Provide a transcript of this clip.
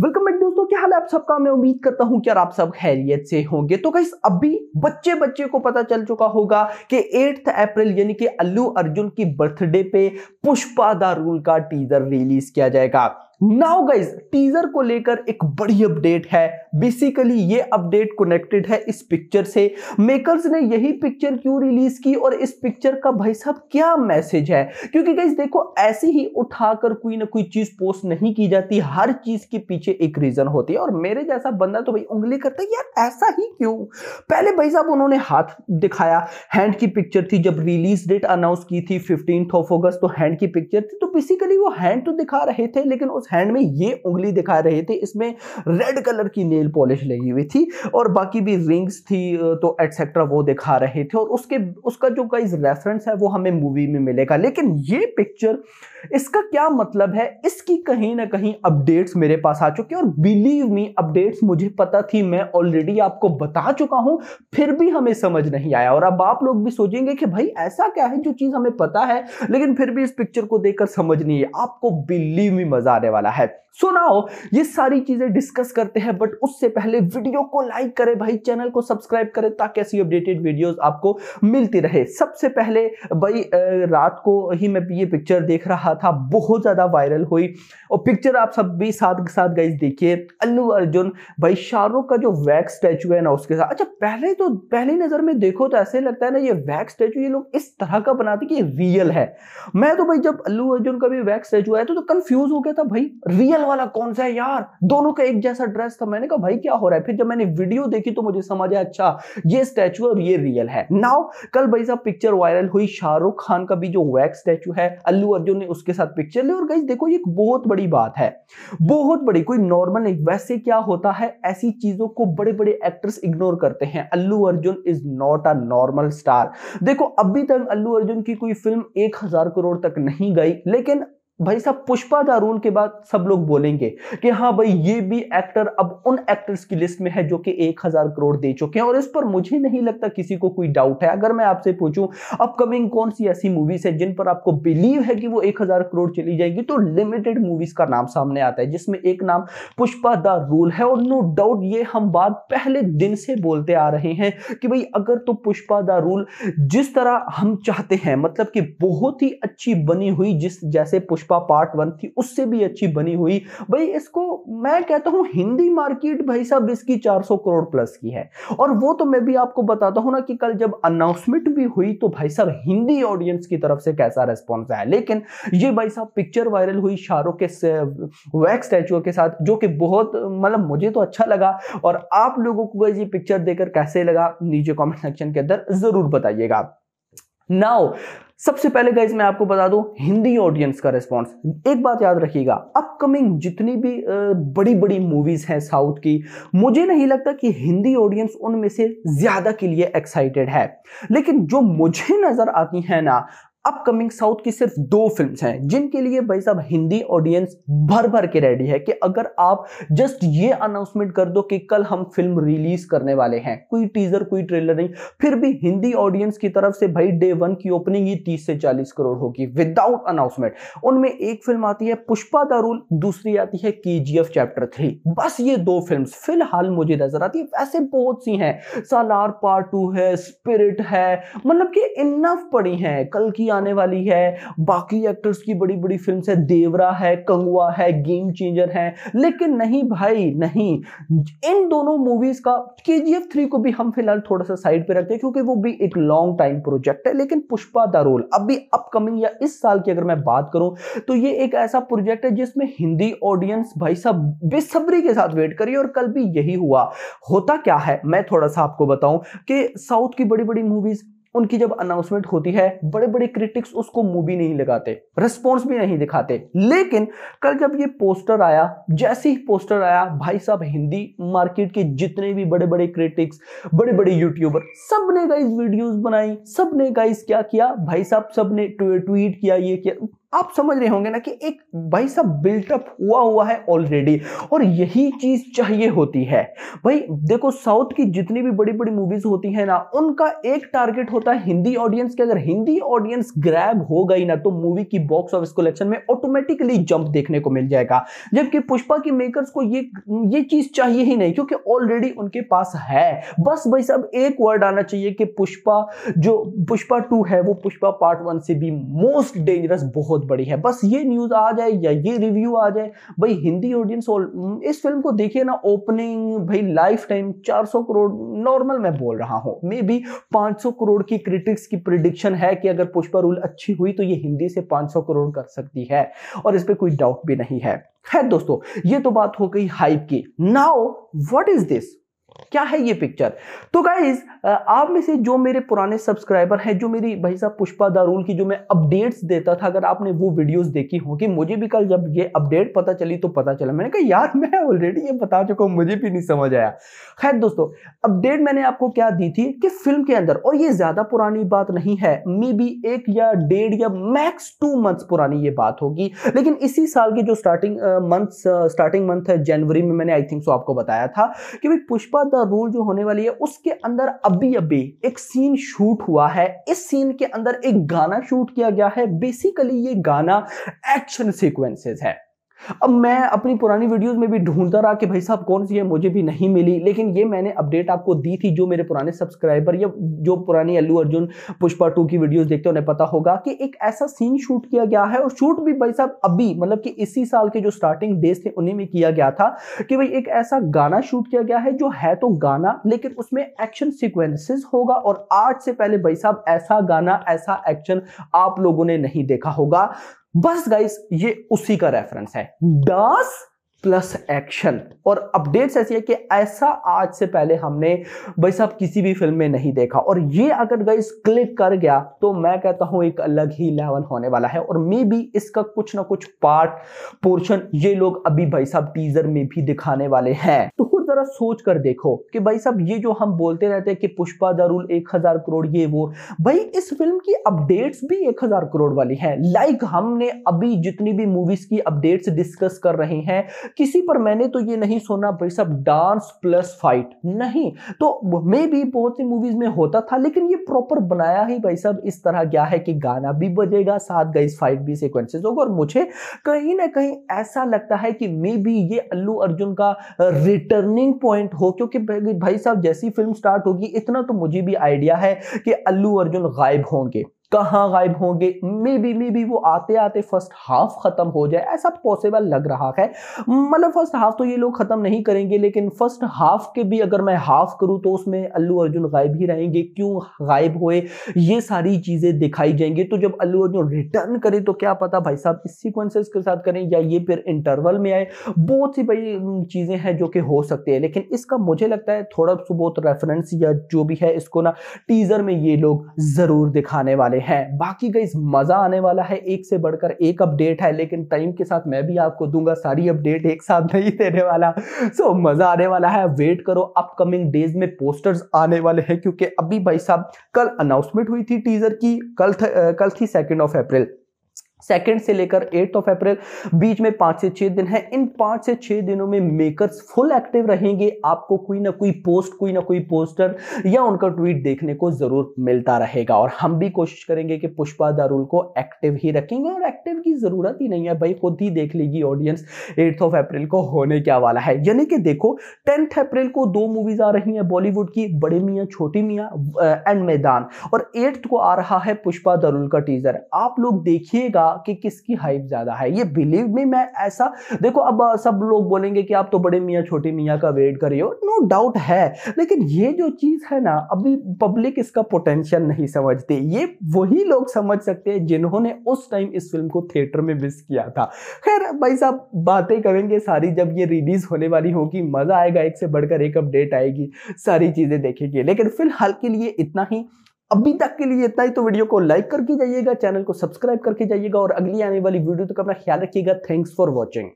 welcome back दोस्तों क्या हाल है आप सबका मैं उम्मीद करता हूं कि आप सब खैरियत से होंगे तो कहीं अभी बच्चे बच्चे को पता चल चुका होगा कि एट्थ अप्रैल यानी कि अल्लू अर्जुन की बर्थडे पे पुष्पा दारूल का टीजर रिलीज किया जाएगा नाउ गाइज टीजर को लेकर एक बड़ी अपडेट है बेसिकली ये अपडेट कनेक्टेड है इस पिक्चर से मेकर्स ने यही पिक्चर क्यों रिलीज की और इस पिक्चर का भाई साहब क्या मैसेज है क्योंकि गाइज देखो ऐसे ही उठाकर कोई ना कोई चीज पोस्ट नहीं की जाती हर चीज के पीछे एक रीजन होती है और मेरे जैसा बंदा तो भाई उंगली करता है यार ऐसा ही क्यों पहले भाई साहब उन्होंने हाथ दिखाया हैंड की पिक्चर थी जब रिलीज डेट अनाउंस की थी फिफ्टींथ ऑफ अगस्त तो हैंड की पिक्चर थी तो बेसिकली वो हैंड तो दिखा रहे थे लेकिन उस हैंड में ये उंगली दिखा रहे थे इसमें रेड कलर की नेल पॉलिश लगी हुई थी और बाकी भी रिंग्स थी तो एटसेट्रा वो दिखा रहे थे और उसके उसका जो गाइज रेफरेंस है वो हमें मूवी में मिलेगा लेकिन ये पिक्चर इसका क्या मतलब है इसकी कहीं ना कहीं अपडेट्स मेरे पास आ चुके और बिलीव मी अपडेट्स मुझे पता थी मैं ऑलरेडी आपको बता चुका हूं फिर भी हमें समझ नहीं आया और अब आप लोग भी सोचेंगे कि भाई ऐसा क्या है जो चीज हमें पता है लेकिन फिर भी इस पिक्चर को देखकर समझ नहीं है आपको बिलीव मी मजा आने वाला वाला है सो so नाउ ये सारी चीजें डिस्कस करते हैं बट उससे पहले वीडियो को लाइक करें भाई चैनल को सब्सक्राइब करें ताकि ऐसी अपडेटेड वीडियोस आपको मिलती रहे सबसे पहले भाई रात को ही मैं ये पिक्चर देख रहा था बहुत ज्यादा वायरल हुई और पिक्चर आप सब भी साथ साथ गई देखिए अल्लू अर्जुन भाई शाहरुख का जो वैक्स स्टैचू है ना उसके साथ अच्छा पहले तो पहली नजर में देखो तो ऐसे लगता है ना ये वैक्स स्टैचू ये लोग इस तरह का बनाते कि ये रियल है मैं तो भाई जब अल्लू अर्जुन का भी वैक्स स्टैचू आया तो, तो कंफ्यूज हो गया था भाई रियल वाला कौन सा है यार दोनों का एक जैसा ड्रेस था मैंने कहा भाई क्या हो रहा है फिर जब मैंने वीडियो देखी तो मुझे समझ आया अच्छा ये स्टैचू और ये रियल है नाउ कल भाई साहब पिक्चर वायरल हुई शाहरुख खान का भी जो वैक्स स्टैचू है अल्लू अर्जुन ने उसके साथ पिक्चर ली और गई देखो ये एक बहुत बड़ी बात है बहुत बड़ी कोई नॉर्मल नहीं वैसे क्या होता है ऐसी चीजों को बड़े बड़े एक्टर्स इग्नोर करते हैं Allu Arjun is not a normal star देखो अभी तक अल्लू अर्जुन की कोई फिल्म एक हजार करोड़ तक नहीं गई लेकिन भाई साहब पुष्पा द रूल के बाद सब लोग बोलेंगे कि हाँ भाई ये भी एक्टर अब उन एक्टर्स की लिस्ट में है जो कि एक हजार करोड़ दे चुके हैं और इस पर मुझे नहीं लगता किसी को कोई डाउट है अगर मैं आपसे पूछूं अपकमिंग कौन सी ऐसी मूवीज है जिन पर आपको बिलीव है कि वो एक हजार करोड़ चली जाएगी तो लिमिटेड मूवीज का नाम सामने आता है जिसमें एक नाम पुष्पा द रूल है और नो डाउट ये हम बात पहले दिन से बोलते आ रहे हैं कि भाई अगर तो पुष्पा द रूल जिस तरह हम चाहते हैं मतलब कि बहुत ही अच्छी बनी हुई जिस जैसे पुष्पा पुष्पा पार्ट वन थी उससे भी अच्छी बनी हुई भाई इसको मैं कहता हूं हिंदी मार्केट भाई साहब इसकी 400 करोड़ प्लस की है और वो तो मैं भी आपको बताता हूं ना कि कल जब अनाउंसमेंट भी हुई तो भाई साहब हिंदी ऑडियंस की तरफ से कैसा रेस्पॉन्स आया लेकिन ये भाई साहब पिक्चर वायरल हुई शाहरुख के वैक्स स्टैचू के साथ जो कि बहुत मतलब मुझे तो अच्छा लगा और आप लोगों को ये पिक्चर देकर कैसे लगा नीचे कमेंट सेक्शन के अंदर जरूर बताइएगा नाउ सबसे पहले गाइज मैं आपको बता दूं हिंदी ऑडियंस का रिस्पांस एक बात याद रखिएगा अपकमिंग जितनी भी बड़ी बड़ी मूवीज हैं साउथ की मुझे नहीं लगता कि हिंदी ऑडियंस उनमें से ज्यादा के लिए एक्साइटेड है लेकिन जो मुझे नजर आती है ना अपकमिंग साउथ की सिर्फ दो फिल्म्स हैं जिनके लिए भाई साहब हिंदी ऑडियंस भर भर के रेडी है कि अगर आप जस्ट ये अनाउंसमेंट कर दो कि कल हम फिल्म रिलीज करने वाले हैं कोई टीजर कोई ट्रेलर नहीं फिर भी हिंदी ऑडियंस की तरफ से भाई डे वन की ओपनिंग ही 30 से 40 करोड़ होगी विदाउट अनाउंसमेंट उनमें एक फिल्म आती है पुष्पा दारूल दूसरी आती है के चैप्टर थ्री बस ये दो फिल्म फिलहाल मुझे नजर आती है वैसे बहुत सी हैं सालार पार्ट टू है स्पिरिट है मतलब कि इनफ पड़ी है कल की भी आने वाली है बाकी एक्टर्स की बड़ी बड़ी फिल्म है देवरा है कंगुआ है गेम चेंजर है लेकिन नहीं भाई नहीं इन दोनों मूवीज का के जी को भी हम फिलहाल थोड़ा सा साइड पे रखते हैं क्योंकि वो भी एक लॉन्ग टाइम प्रोजेक्ट है लेकिन पुष्पा द रोल अब भी अपकमिंग या इस साल की अगर मैं बात करूं तो ये एक ऐसा प्रोजेक्ट है जिसमें हिंदी ऑडियंस भाई सब बेसब्री के साथ वेट करिए और कल भी यही हुआ होता क्या है मैं थोड़ा सा आपको बताऊं कि साउथ की बड़ी बड़ी मूवीज उनकी जब अनाउंसमेंट होती है बड़े बड़े क्रिटिक्स उसको मूवी नहीं लगाते रिस्पॉन्स भी नहीं दिखाते लेकिन कल जब ये पोस्टर आया जैसे ही पोस्टर आया भाई साहब हिंदी मार्केट के जितने भी बड़े बड़े क्रिटिक्स बड़े बड़े यूट्यूबर सब ने गाइज वीडियोज बनाई सब ने गाइज क्या किया भाई साहब सब ने ट्वीट किया ये किया आप समझ रहे होंगे ना कि एक भाई सब बिल्टअप हुआ हुआ है ऑलरेडी और यही चीज चाहिए होती है भाई देखो साउथ की जितनी भी बड़ी बड़ी मूवीज होती है ना उनका एक टारगेट होता है हिंदी ऑडियंस के अगर हिंदी ऑडियंस ग्रैब हो गई ना तो मूवी की बॉक्स ऑफिस कलेक्शन में ऑटोमेटिकली जंप देखने को मिल जाएगा जबकि पुष्पा के मेकर्स को ये ये चीज चाहिए ही नहीं क्योंकि ऑलरेडी उनके पास है बस भाई सब एक वर्ड आना चाहिए कि पुष्पा जो पुष्पा टू है वो पुष्पा पार्ट वन से भी मोस्ट डेंजरस बहुत बहुत बड़ी है बस ये न्यूज़ आ जाए या ये रिव्यू आ जाए भाई हिंदी ऑडियंस इस फिल्म को देखिए ना ओपनिंग भाई लाइफ टाइम चार करोड़ नॉर्मल मैं बोल रहा हूँ मे बी 500 करोड़ की क्रिटिक्स की प्रिडिक्शन है कि अगर पुष्पा रूल अच्छी हुई तो ये हिंदी से 500 करोड़ कर सकती है और इस पर कोई डाउट भी नहीं है खैर दोस्तों ये तो बात हो गई हाइप की नाउ व्हाट इज दिस क्या है ये पिक्चर तो गाइज आप में से जो मेरे पुराने सब्सक्राइबर हैं जो मेरी भाई साहब पुष्पा दारूल की जो मैं अपडेट्स देता था अगर आपने वो वीडियोस देखी होगी मुझे भी कल जब ये अपडेट पता चली तो पता चला मैंने कहा यार मैं ऑलरेडी ये बता चुका हूँ मुझे भी नहीं समझ आया खैर दोस्तों अपडेट मैंने आपको क्या दी थी कि फिल्म के अंदर और ये ज़्यादा पुरानी बात नहीं है मे बी एक या डेढ़ या मैक्स टू मंथ्स पुरानी ये बात होगी लेकिन इसी साल की जो स्टार्टिंग मंथ स्टार्टिंग मंथ है जनवरी में मैंने आई थिंक सो आपको बताया था कि भाई पुष्पा ऑफ द रूल जो होने वाली है उसके अंदर अभी अभी एक सीन शूट हुआ है इस सीन के अंदर एक गाना शूट किया गया है बेसिकली ये गाना एक्शन सीक्वेंसेस है अब मैं अपनी पुरानी वीडियोस में भी ढूंढता रहा कि भाई साहब कौन सी है मुझे भी नहीं मिली लेकिन ये मैंने अपडेट आपको दी थी जो मेरे पुराने सब्सक्राइबर या जो पुरानी अल्लू अर्जुन पुष्पा टू की वीडियोस देखते हैं उन्हें पता होगा कि एक ऐसा सीन शूट किया गया है और शूट भी भाई साहब अभी मतलब कि इसी साल के जो स्टार्टिंग डेज थे उन्हीं में किया गया था कि भाई एक ऐसा गाना शूट किया गया है जो है तो गाना लेकिन उसमें एक्शन सिक्वेंसेज होगा और आज से पहले भाई साहब ऐसा गाना ऐसा एक्शन आप लोगों ने नहीं देखा होगा बस गाइस ये उसी का रेफरेंस है डस प्लस एक्शन और अपडेट्स ऐसी है कि ऐसा आज से पहले हमने भाई साहब किसी भी फिल्म में नहीं देखा और ये अगर गाइस क्लिक कर गया तो मैं कहता हूँ एक अलग ही लेवल होने वाला है और मे भी इसका कुछ ना कुछ पार्ट पोर्शन ये लोग अभी भाई साहब टीजर में भी दिखाने वाले हैं तो खुद जरा सोच कर देखो कि भाई साहब ये जो हम बोलते रहते हैं कि पुष्पा दारुल एक हजार करोड़ ये वो भाई इस फिल्म की अपडेट्स भी एक हजार करोड़ वाली है लाइक हमने अभी जितनी भी मूवीज की अपडेट्स डिस्कस कर रहे हैं किसी पर मैंने तो ये नहीं सुना भाई साहब डांस प्लस फाइट नहीं तो मे भी बहुत सी मूवीज में होता था लेकिन ये प्रॉपर बनाया ही भाई साहब इस तरह गया है कि गाना भी बजेगा साथ गई फाइट भी सिक्वेंसेज होगा और मुझे कहीं ना कहीं ऐसा लगता है कि मे भी ये अल्लू अर्जुन का रिटर्निंग पॉइंट हो क्योंकि भाई साहब जैसी फिल्म स्टार्ट होगी इतना तो मुझे भी आइडिया है कि अल्लू अर्जुन गायब होंगे कहाँ गायब होंगे मे बी मे बी वो आते आते फर्स्ट हाफ खत्म हो जाए ऐसा पॉसिबल लग रहा है मतलब फर्स्ट हाफ तो ये लोग खत्म नहीं करेंगे लेकिन फर्स्ट हाफ के भी अगर मैं हाफ करूँ तो उसमें अल्लू अर्जुन गायब ही रहेंगे क्यों गायब हुए ये सारी चीज़ें दिखाई जाएंगी तो जब अल्लू अर्जुन रिटर्न करे तो क्या पता भाई साहब इस सिक्वेंसेस के साथ करें या ये फिर इंटरवल में आए बहुत सी भाई चीज़ें हैं जो कि हो सकती है लेकिन इसका मुझे लगता है थोड़ा बहुत रेफरेंस या जो भी है इसको ना टीजर में ये लोग ज़रूर दिखाने वाले सारे हैं बाकी गई मज़ा आने वाला है एक से बढ़कर एक अपडेट है लेकिन टाइम के साथ मैं भी आपको दूंगा सारी अपडेट एक साथ नहीं देने वाला सो so, मज़ा आने वाला है वेट करो अपकमिंग डेज में पोस्टर्स आने वाले हैं क्योंकि अभी भाई साहब कल अनाउंसमेंट हुई थी टीज़र की कल थ, कल थी सेकेंड ऑफ अप्रैल सेकेंड से लेकर एट्थ ऑफ अप्रैल बीच में पाँच से छः दिन है इन पाँच से छः दिनों में मेकर्स फुल एक्टिव रहेंगे आपको कोई ना कोई पोस्ट कोई ना कोई पोस्टर या उनका ट्वीट देखने को ज़रूर मिलता रहेगा और हम भी कोशिश करेंगे कि पुष्पा दारुल को एक्टिव ही रखेंगे और एक्टिव की ज़रूरत ही नहीं है भाई खुद ही देख लेगी ऑडियंस एट्थ ऑफ अप्रैल को होने क्या वाला है यानी कि देखो टेंथ अप्रैल को दो मूवीज़ आ रही हैं बॉलीवुड की बड़े मियाँ छोटी मियाँ एंड मैदान और एट्थ को आ रहा है पुष्पा दारुल का टीज़र आप लोग देखिएगा कि किसकी हाइप ज़्यादा है ये बिलीव में मैं ऐसा देखो अब सब लोग बोलेंगे कि आप तो बड़े मियाँ छोटे मियाँ का वेट करिए नो डाउट है लेकिन ये जो चीज़ है ना अभी पब्लिक इसका पोटेंशियल नहीं समझती ये वही लोग समझ सकते हैं जिन्होंने उस टाइम इस फिल्म को थिएटर में मिस किया था खैर भाई साहब बातें करेंगे सारी जब ये रिलीज़ होने वाली होगी मज़ा आएगा एक से बढ़कर एक अपडेट आएगी सारी चीज़ें देखेंगे लेकिन फिलहाल के लिए इतना ही अभी तक के लिए इतना ही तो वीडियो को लाइक करके जाइएगा चैनल को सब्सक्राइब करके जाइएगा और अगली आने वाली वीडियो तक तो अपना ख्याल रखिएगा थैंक्स फॉर वॉचिंग